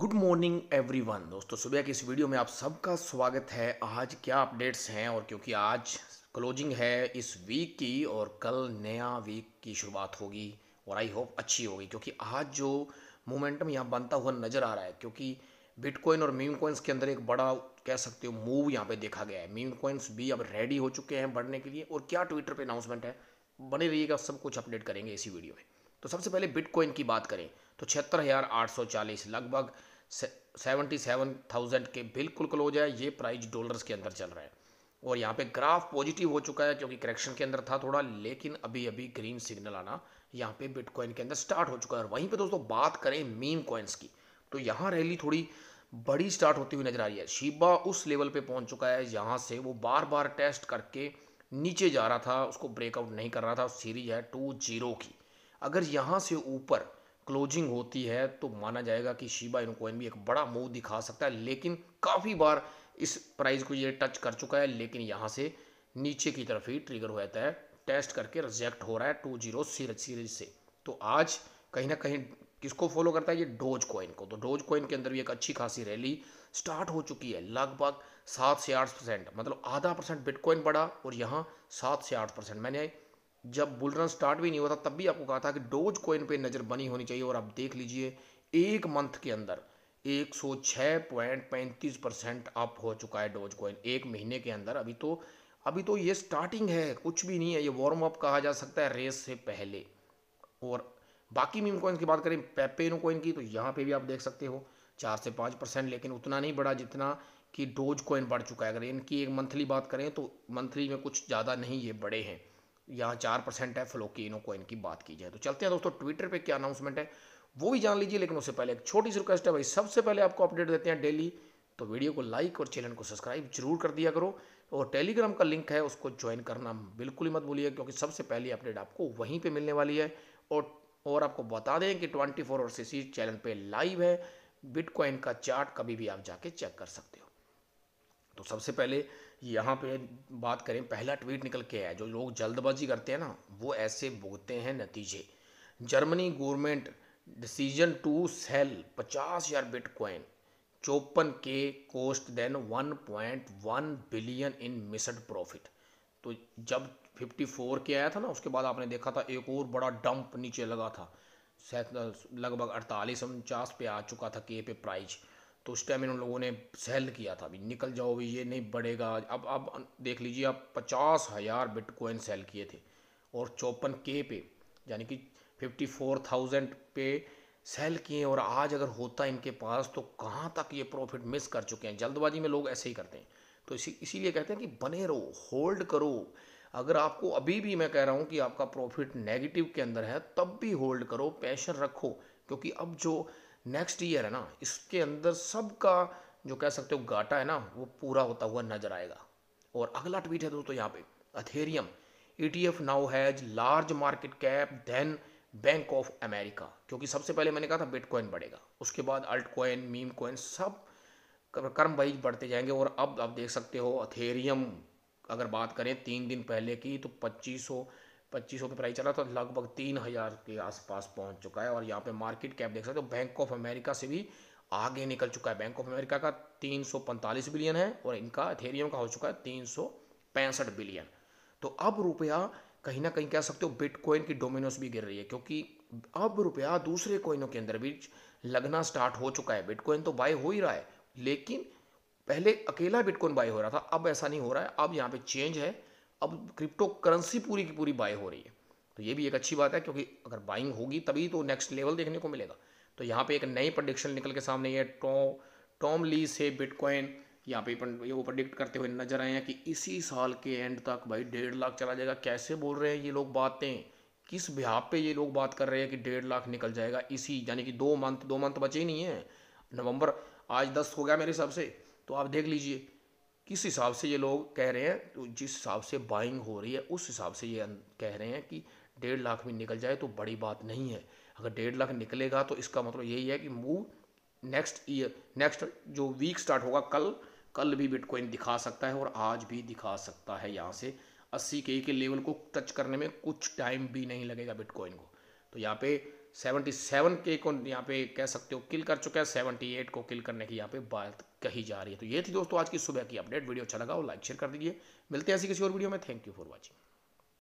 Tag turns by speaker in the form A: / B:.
A: good morning everyone दोस्तों सुबह के इस वीडियो में आप सबका स्वागत है आज क्या अपडेट्स हैं और क्योंकि आज क्लोजिंग है इस वीक की और कल नया वीक की शुरुआत होगी और आई होप अच्छी होगी क्योंकि आज जो मोमेंटम यहाँ बनता हुआ नज़र आ रहा है क्योंकि बिटकॉइन और मीम कॉइन्स के अंदर एक बड़ा कह सकते हो मूव यहाँ पे देखा गया है मीम कॉइन्स भी अब रेडी हो चुके हैं बढ़ने के लिए और क्या ट्विटर पे अनाउंसमेंट है बने रहिएगा सब कुछ अपडेट करेंगे इसी वीडियो में तो सबसे पहले बिटकॉइन की बात करें तो छिहत्तर हज़ार आठ सौ चालीस लगभग सेवेंटी सेवन थाउजेंड के बिल्कुल क्लोज है ये प्राइस डॉलर्स के अंदर चल रहा है और यहाँ पे ग्राफ पॉजिटिव हो चुका है क्योंकि करेक्शन के अंदर था थोड़ा लेकिन अभी अभी ग्रीन सिग्नल आना यहाँ पे बिटकॉइन के अंदर स्टार्ट हो चुका है और वहीं पे दोस्तों बात करें मीम कॉइन्स की तो यहाँ रैली थोड़ी बड़ी स्टार्ट होती हुई नजर आ रही है शिबा उस लेवल पे पहुंच चुका है यहाँ से वो बार बार टेस्ट करके नीचे जा रहा था उसको ब्रेकआउट नहीं कर रहा था सीरीज है टू जीरो की अगर यहाँ से ऊपर क्लोजिंग होती है तो माना जाएगा कि शिबा इनको भी एक बड़ा मूव दिखा सकता है लेकिन काफ़ी बार इस प्राइस को ये टच कर चुका है लेकिन यहाँ से नीचे की तरफ ही ट्रिगर हो जाता है टेस्ट करके रिजेक्ट हो रहा है टू जीरो सीरीज से तो आज कहीं ना कहीं किसको फॉलो करता है ये डोज कॉइन को तो डोज कॉइन के अंदर भी एक अच्छी खासी रैली स्टार्ट हो चुकी है लगभग सात से आठ परसेंट मतलब आधा परसेंट बिटकॉइन बढ़ा और यहाँ सात से आठ परसेंट मैंने जब बुल रन स्टार्ट भी नहीं हुआ था तब भी आपको कहा था कि डोज कोइन पे नज़र बनी होनी चाहिए और आप देख लीजिए एक मंथ के अंदर 106.35 परसेंट अप हो चुका है डोज कोइन एक महीने के अंदर अभी तो अभी तो ये स्टार्टिंग है कुछ भी नहीं है ये वार्म अप कहा जा सकता है रेस से पहले और बाकी मीम कोइन की बात करें पेपेनो कोइन की तो यहाँ पे भी आप देख सकते हो चार से पाँच परसेंट लेकिन उतना नहीं बढ़ा जितना कि डोज कोइन बढ़ चुका है अगर इनकी एक मंथली बात करें तो मंथली में कुछ ज़्यादा नहीं ये बड़े हैं यहाँ चार परसेंट है फ्लोकिनो को इनकी बात की जाए तो चलते हैं दोस्तों ट्विटर पे क्या अनाउंसमेंट है वो भी जान लीजिए लेकिन उससे पहले एक छोटी सी रिक्वेस्ट है भाई सबसे पहले आपको अपडेट देते हैं डेली तो वीडियो को लाइक और चैनल को सब्सक्राइब जरूर कर दिया करो और टेलीग्राम का लिंक है उसको ज्वाइन करना बिल्कुल ही मत भूलिए क्योंकि सबसे पहली अपडेट आपको वहीं पर मिलने वाली है और और आपको बता दें कि ट्वेंटी फोर और सी चैनल पे लाइव है बिटकॉइन का चार्ट कभी भी आप जाके चेक कर सकते हो तो सबसे पहले यहाँ पे बात करें पहला ट्वीट निकल के आया जो लोग जल्दबाजी करते हैं ना वो ऐसे भोगते हैं नतीजे Germany government decision to sell पचास हज़ार बिटकॉइन चौपन के cost then one billion in missed profit तो जब फिफ्टी फोर के आया था ना उसके बाद आपने देखा था एक और बड़ा डंप नीचे लगा था लगभग अड़तालीस उनचास पे आ चुका था के पे प्राइज तो उस टाइम इन लोगों ने सेल किया था अभी निकल जाओ भी ये नहीं बढ़ेगा अब अब देख लीजिए आप पचास हज़ार बिटकॉइन सेल किए थे और चौपन के पे यानी कि फिफ्टी फोर थाउजेंड पे सेल किए और आज अगर होता इनके पास तो कहाँ तक ये प्रॉफिट मिस कर चुके हैं जल्दबाजी में लोग ऐसे ही करते हैं तो इसी इसीलिए कहते हैं कि बने रहो होल्ड करो अगर आपको अभी भी मैं कह रहा हूँ कि आपका प्रॉफिट नेगेटिव के अंदर है तब भी होल्ड करो पैशन रखो क्योंकि अब जो नेक्स्ट ईयर है ना इसके अंदर सबका जो कह सकते हो घाटा है ना वो पूरा होता हुआ नजर आएगा और अगला ट्वीट है दोस्तों यहाँ पे Ethereum E now has large market cap than Bank of America क्योंकि सबसे पहले मैंने कहा था बिटकॉइन बढ़ेगा उसके बाद अल्ट कॉइन मीम कॉइन सब कर्म वाइज बढ़ते जाएंगे और अब आप देख सकते हो अथेरियम अगर बात करें तीन दिन पहले की तो पच्चीस सौ पच्चीस के प्राइस चला तो लगभग तीन हज़ार के आसपास पहुंच चुका है और यहाँ पे मार्केट कैप देख सकते हो तो बैंक ऑफ अमेरिका से भी आगे निकल चुका है बैंक ऑफ अमेरिका का तीन बिलियन है और इनका अथेरियम का हो चुका है तीन बिलियन तो अब रुपया कहीं ना कहीं कह सकते हो बिटकॉइन की डोमिनोस भी गिर रही है क्योंकि अब रुपया दूसरे कॉइनों के अंदर भी लगना स्टार्ट हो चुका है बिटकॉइन तो बाय हो ही रहा है लेकिन पहले अकेला बिटकॉइन बाय हो रहा था अब ऐसा नहीं हो रहा है अब यहाँ पे चेंज है अब क्रिप्टो करेंसी पूरी की पूरी बाय हो रही है तो ये भी एक अच्छी बात है क्योंकि अगर बाइंग होगी तभी तो नेक्स्ट लेवल देखने को मिलेगा तो यहाँ पे एक नई प्रडिक्शन निकल के सामने ये टॉम टॉम ली से बिटकॉइन यहाँ पे ये वो प्रडिक्ट करते हुए नजर आए हैं कि इसी साल के एंड तक भाई डेढ़ लाख चला जाएगा कैसे बोल रहे हैं ये लोग बातें किस बिहाब पे ये लोग बात कर रहे हैं कि डेढ़ लाख निकल जाएगा इसी यानी कि दो मंथ दो मंथ बचे ही नहीं है नवंबर आज दस हो गया मेरे हिसाब से तो आप देख लीजिए किस हिसाब से ये लोग कह रहे हैं तो जिस हिसाब से बाइंग हो रही है उस हिसाब से ये कह रहे हैं कि डेढ़ लाख में निकल जाए तो बड़ी बात नहीं है अगर डेढ़ लाख निकलेगा तो इसका मतलब यही है कि मूव नेक्स्ट ईयर नेक्स्ट जो वीक स्टार्ट होगा कल कल भी बिटकॉइन दिखा सकता है और आज भी दिखा सकता है यहाँ से अस्सी के के लेवल को टच करने में कुछ टाइम भी नहीं लगेगा बिटकॉइन को तो यहाँ पे 77 के को यहाँ पे कह सकते हो किल कर चुका है 78 को किल करने की यहाँ पे बात कही जा रही है तो ये थी दोस्तों आज की सुबह की अपडेट वीडियो अच्छा लगा हो लाइक शेयर कर दीजिए मिलते हैं ऐसी किसी और वीडियो में थैंक यू फॉर वॉचिंग